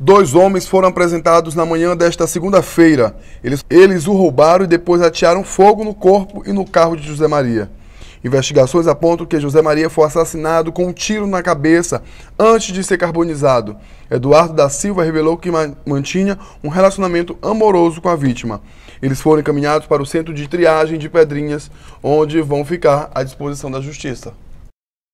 Dois homens foram apresentados na manhã desta segunda-feira. Eles, eles o roubaram e depois atearam fogo no corpo e no carro de José Maria. Investigações apontam que José Maria foi assassinado com um tiro na cabeça antes de ser carbonizado. Eduardo da Silva revelou que mantinha um relacionamento amoroso com a vítima. Eles foram encaminhados para o centro de triagem de Pedrinhas, onde vão ficar à disposição da justiça.